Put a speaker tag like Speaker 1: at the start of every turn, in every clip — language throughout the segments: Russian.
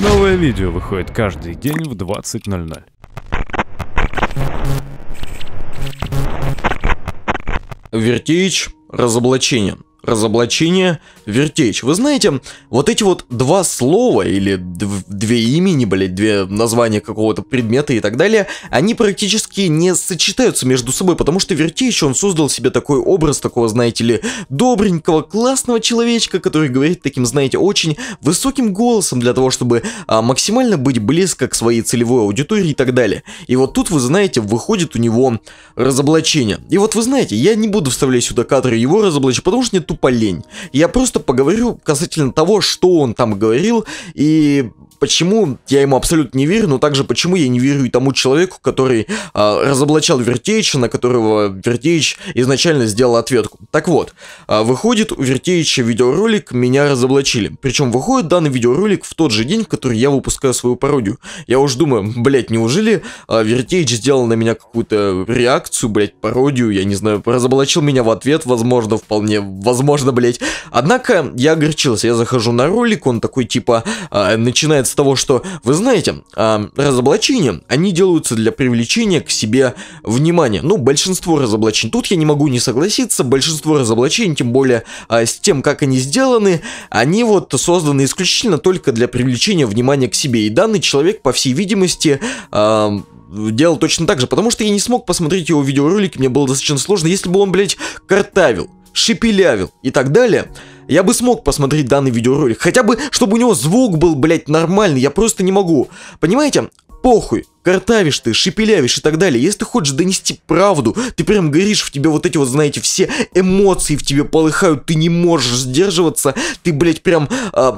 Speaker 1: Новое видео выходит каждый день в 20.00. Вертич разоблачение разоблачение, вертечь. Вы знаете, вот эти вот два слова или дв две имени, блядь, две названия какого-то предмета и так далее, они практически не сочетаются между собой, потому что вертечь, он создал себе такой образ такого, знаете ли, добренького, классного человечка, который говорит таким, знаете, очень высоким голосом для того, чтобы а, максимально быть близко к своей целевой аудитории и так далее. И вот тут, вы знаете, выходит у него разоблачение. И вот вы знаете, я не буду вставлять сюда кадры его разоблачения, потому что нет тупо лень. Я просто поговорю касательно того, что он там говорил, и почему я ему абсолютно не верю, но также почему я не верю и тому человеку, который а, разоблачал Вертеича, на которого Вертеич изначально сделал ответку. Так вот, а, выходит у Вертеича видеоролик «Меня разоблачили». Причем выходит данный видеоролик в тот же день, в который я выпускаю свою пародию. Я уж думаю, блядь, неужели а, Вертеич сделал на меня какую-то реакцию, блядь, пародию, я не знаю, разоблачил меня в ответ, возможно, вполне, возможно, блядь. Однако я огорчился, я захожу на ролик, он такой типа а, начинается с того, что, вы знаете, э, разоблачения, они делаются для привлечения к себе внимания. Ну, большинство разоблачений. Тут я не могу не согласиться, большинство разоблачений, тем более э, с тем, как они сделаны, они вот созданы исключительно только для привлечения внимания к себе. И данный человек, по всей видимости, э, делал точно так же, потому что я не смог посмотреть его видеоролик мне было достаточно сложно, если бы он, блядь, картавил шепелявил и так далее, я бы смог посмотреть данный видеоролик. Хотя бы, чтобы у него звук был, блядь, нормальный, я просто не могу. Понимаете? Похуй картавишь ты, шепелявишь и так далее. Если ты хочешь донести правду, ты прям горишь, в тебе вот эти вот, знаете, все эмоции в тебе полыхают, ты не можешь сдерживаться, ты, блядь, прям э,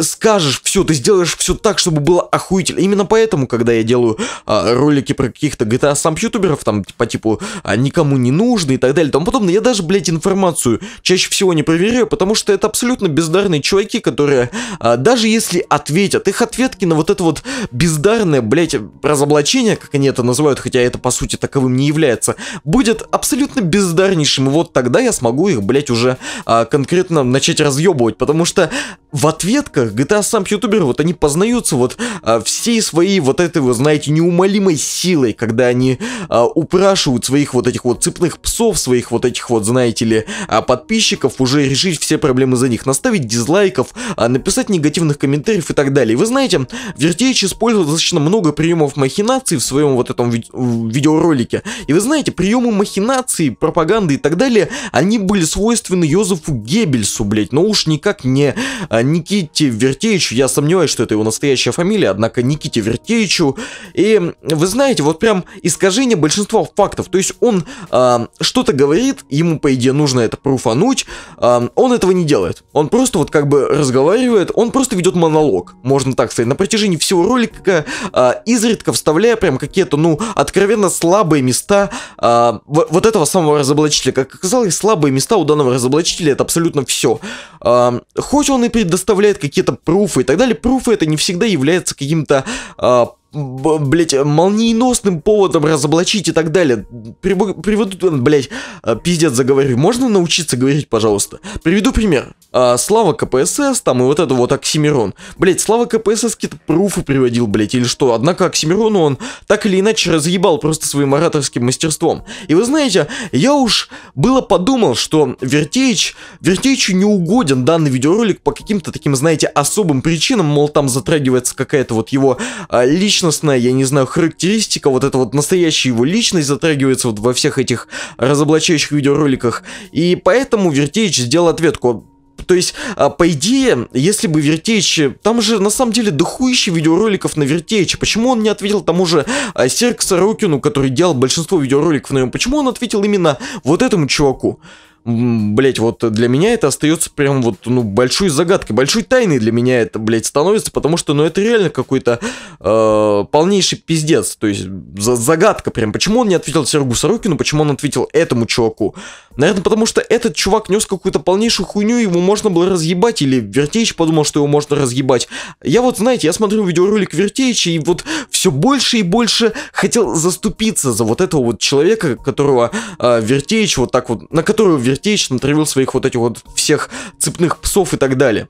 Speaker 1: скажешь все, ты сделаешь все так, чтобы было охуительно. Именно поэтому, когда я делаю э, ролики про каких-то GTA сам ютуберов, там, по типа, типу, а, никому не нужно и так далее, тому подобное, я даже, блядь, информацию чаще всего не проверяю, потому что это абсолютно бездарные чуваки, которые, э, даже если ответят, их ответки на вот это вот бездарное, блядь, разобрание разоблачение, как они это называют, хотя это по сути таковым не является, будет абсолютно бездарнейшим, и вот тогда я смогу их, блять, уже а, конкретно начать разъебывать, потому что в ответках GTA сам ютубер, вот они познаются вот а, всей своей вот этой, вы знаете, неумолимой силой, когда они а, упрашивают своих вот этих вот цепных псов, своих вот этих вот, знаете ли, а, подписчиков уже решить все проблемы за них, наставить дизлайков, а, написать негативных комментариев и так далее. вы знаете, в использует достаточно много приемов моих махинации в своем вот этом ви видеоролике. И вы знаете, приемы махинации, пропаганды и так далее, они были свойственны Йозефу Геббельсу, блять, но уж никак не а, Никите Вертеичу, я сомневаюсь, что это его настоящая фамилия, однако Никите Вертеичу. И вы знаете, вот прям искажение большинства фактов, то есть он а, что-то говорит, ему по идее нужно это пруфануть, а, он этого не делает, он просто вот как бы разговаривает, он просто ведет монолог, можно так сказать, на протяжении всего ролика а, изредка вставляет вставляя прям какие-то, ну, откровенно слабые места э, вот этого самого разоблачителя. Как оказалось, слабые места у данного разоблачителя это абсолютно все. Э, а, хоть он и предоставляет какие-то пруфы и так далее, пруфы это не всегда является каким-то э, блять, молниеносным поводом разоблачить и так далее. Приведу, э, блять, э, пиздец заговорю. Можно научиться говорить, пожалуйста? Приведу пример. А, Слава КПСС, там и вот это вот Оксимирон. Блять, Слава КПСС какие-то пруфы приводил, блять, или что. Однако Оксимирону он так или иначе разъебал просто своим ораторским мастерством. И вы знаете, я уж было подумал, что Вертеич, Вертеичу не угоден данный видеоролик по каким-то таким, знаете, особым причинам, мол, там затрагивается какая-то вот его а, личная личностная, я не знаю, характеристика, вот эта вот настоящая его личность затрагивается вот во всех этих разоблачающих видеороликах. И поэтому Вертеич сделал ответку. То есть, а, по идее, если бы Вертеич... Там же, на самом деле, дохуище видеороликов на Вертеича. Почему он не ответил тому же а, Серк Сорокину, который делал большинство видеороликов на нем? Почему он ответил именно вот этому чуваку? блять, вот для меня это остается прям вот, ну, большой загадкой, большой тайной для меня это, блять, становится, потому что, ну, это реально какой-то э, полнейший пиздец, то есть за загадка прям, почему он не ответил Сергу Сорокину, почему он ответил этому чуваку, наверное, потому что этот чувак нес какую-то полнейшую хуйню, его можно было разъебать, или Вертеевич подумал, что его можно разъебать, я вот, знаете, я смотрю видеоролик Вертеевича и вот все больше и больше хотел заступиться за вот этого вот человека, которого э, Вертеич вот так вот, на которого Вертеич что натравил своих вот этих вот всех цепных псов и так далее.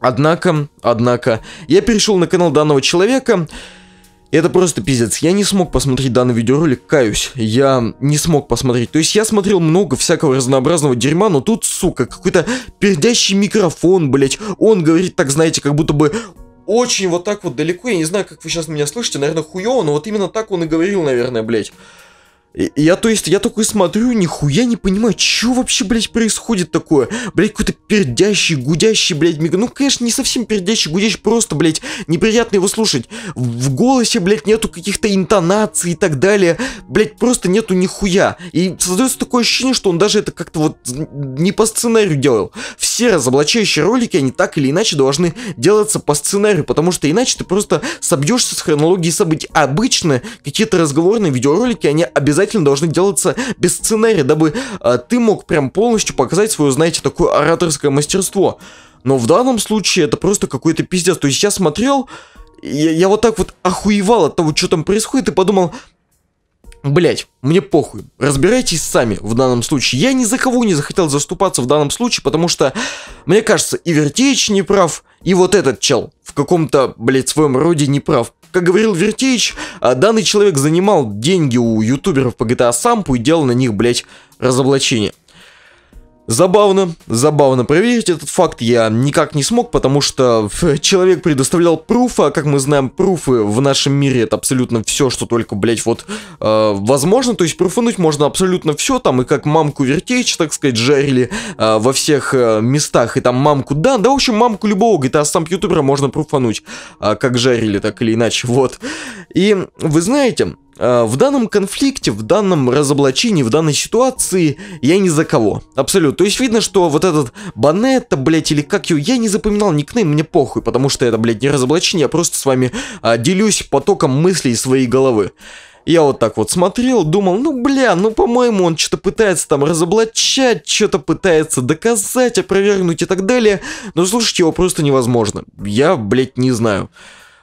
Speaker 1: Однако, однако, я перешел на канал данного человека, и это просто пиздец. Я не смог посмотреть данный видеоролик, каюсь. Я не смог посмотреть. То есть я смотрел много всякого разнообразного дерьма, но тут, сука, какой-то пердящий микрофон, блять. Он говорит так, знаете, как будто бы очень вот так вот далеко. Я не знаю, как вы сейчас меня слышите, наверное, хуёво, но вот именно так он и говорил, наверное, блять. Я, то есть, я такой смотрю, нихуя не понимаю, что вообще, блядь, происходит такое? Блядь, какой-то пердящий, гудящий, блядь, миг... Ну, конечно, не совсем пердящий, гудящий, просто, блядь, неприятно его слушать. В голосе, блядь, нету каких-то интонаций и так далее. Блядь, просто нету нихуя. И создается такое ощущение, что он даже это как-то вот не по сценарию делал. Все разоблачающие ролики, они так или иначе должны делаться по сценарию, потому что иначе ты просто собьешься с хронологией событий. Обычно какие-то разговорные видеоролики, они обязательно обязательно должны делаться без сценария, дабы э, ты мог прям полностью показать свое, знаете, такое ораторское мастерство. Но в данном случае это просто какой-то пиздец. То есть я смотрел, я, я вот так вот охуевал от того, что там происходит, и подумал, Блять, мне похуй. Разбирайтесь сами в данном случае. Я ни за кого не захотел заступаться в данном случае, потому что, мне кажется, и Вертеич не прав, и вот этот чел в каком-то, блядь, своем роде не прав. Как говорил Вертич, а, данный человек занимал деньги у ютуберов по GTA Сампу и делал на них, блядь, разоблачение. Забавно, забавно. Проверить этот факт я никак не смог, потому что человек предоставлял пруфы, а как мы знаем, пруфы в нашем мире это абсолютно все, что только, блять, вот э, возможно. То есть пруфануть можно абсолютно все, там и как мамку вертеч, так сказать, жарили э, во всех э, местах, и там мамку, да, да, в общем, мамку любого GTA сам ютубера можно пруфануть, э, как жарили, так или иначе, вот. И вы знаете, Э, в данном конфликте, в данном разоблачении, в данной ситуации я ни за кого. Абсолютно. То есть видно, что вот этот Банетта, блять, или как его, я не запоминал никнейм, мне похуй, потому что это, блять, не разоблачение, я просто с вами а, делюсь потоком мыслей своей головы. Я вот так вот смотрел, думал, ну бля, ну по-моему он что-то пытается там разоблачать, что-то пытается доказать, опровергнуть и так далее. Но слушать его просто невозможно. Я, блядь, не знаю.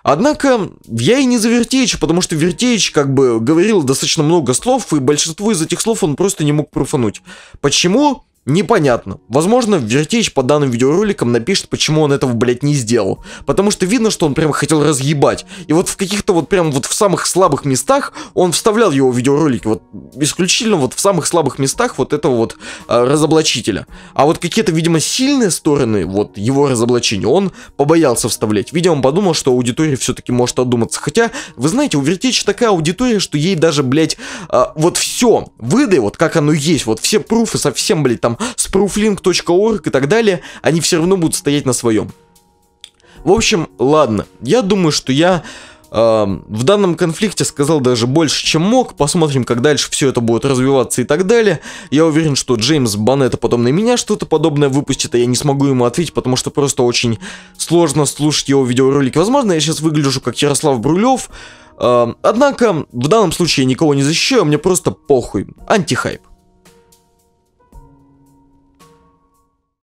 Speaker 1: Однако я и не за Вертеича, потому что Вертеич как бы говорил достаточно много слов, и большинство из этих слов он просто не мог профануть. Почему? Непонятно. Возможно, Вертич по данным видеороликам напишет, почему он этого, блядь, не сделал. Потому что видно, что он прям хотел разъебать. И вот в каких-то вот прям вот в самых слабых местах он вставлял его видеоролики. Вот исключительно вот в самых слабых местах вот этого вот э, разоблачителя. А вот какие-то, видимо, сильные стороны вот его разоблачения он побоялся вставлять. Видимо, он подумал, что аудитория все-таки может одуматься. Хотя, вы знаете, у Вертича такая аудитория, что ей даже, блядь, э, вот все, выдай вот как оно есть, вот все пруфы совсем, блядь, там там spooflink.org и так далее, они все равно будут стоять на своем. В общем, ладно, я думаю, что я эм, в данном конфликте сказал даже больше, чем мог. Посмотрим, как дальше все это будет развиваться и так далее. Я уверен, что Джеймс Банетта потом на меня что-то подобное выпустит, а я не смогу ему ответить, потому что просто очень сложно слушать его видеоролики. Возможно, я сейчас выгляжу как Ярослав Брулев. Эм, однако, в данном случае я никого не защищаю, мне просто похуй. Антихайп.